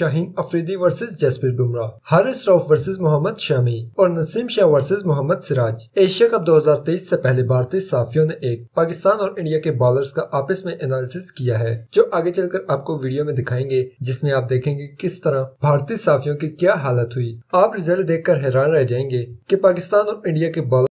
Shaheen Afridi versus Jasprit Bumrah Haris Rauf versus Mohammad Shami और Naseem Shah versus Mohammad Siraj Asia cup 2023 से पहले भारतीय साफियों ने एक पाकिस्तान और इंडिया के बॉलर्स का आपस में एनालिसिस किया है जो आगे चलकर आपको वीडियो में दिखाएंगे जिसमें आप देखेंगे किस तरह भारतीय साफियों की क्या हालत हुई आप रिजल्ट देख हैरान रह जाएंगे की पाकिस्तान और इंडिया के बॉलर